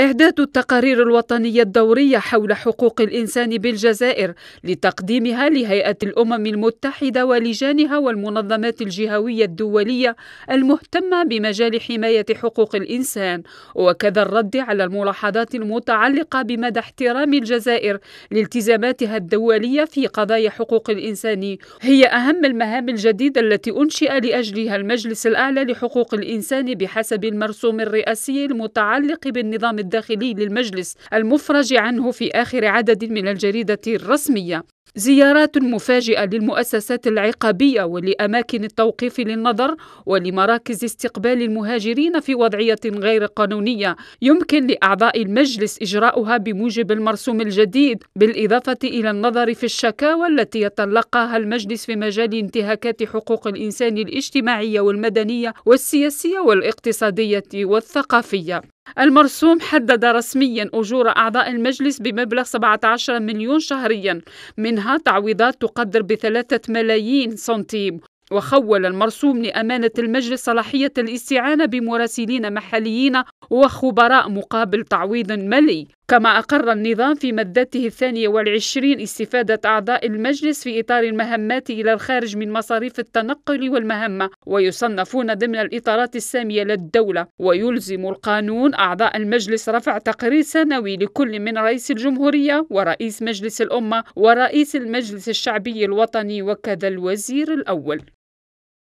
إعداد التقارير الوطنية الدورية حول حقوق الإنسان بالجزائر لتقديمها لهيئة الأمم المتحدة ولجانها والمنظمات الجهوية الدولية المهتمة بمجال حماية حقوق الإنسان وكذا الرد على الملاحظات المتعلقة بمدى احترام الجزائر لالتزاماتها الدولية في قضايا حقوق الإنسان هي أهم المهام الجديدة التي أنشئ لأجلها المجلس الأعلى لحقوق الإنسان بحسب المرسوم الرئاسي المتعلق بالنظام الداخلي للمجلس المفرج عنه في آخر عدد من الجريدة الرسمية زيارات مفاجئة للمؤسسات العقابية ولأماكن التوقيف للنظر ولمراكز استقبال المهاجرين في وضعية غير قانونية يمكن لأعضاء المجلس إجراؤها بموجب المرسوم الجديد بالإضافة إلى النظر في الشكاوى التي يتلقاها المجلس في مجال انتهاكات حقوق الإنسان الاجتماعية والمدنية والسياسية والاقتصادية والثقافية المرسوم حدد رسميا أجور أعضاء المجلس بمبلغ 17 مليون شهريا منها تعويضات تقدر بثلاثة ملايين سنتيم وخول المرسوم لأمانة المجلس صلاحية الاستعانة بمراسلين محليين وخبراء مقابل تعويض مالي كما أقر النظام في مادته الثانية والعشرين استفادة أعضاء المجلس في إطار المهمات إلى الخارج من مصاريف التنقل والمهمة ويصنفون ضمن الإطارات السامية للدولة ويلزم القانون أعضاء المجلس رفع تقرير سنوي لكل من رئيس الجمهورية ورئيس مجلس الأمة ورئيس المجلس الشعبي الوطني وكذا الوزير الأول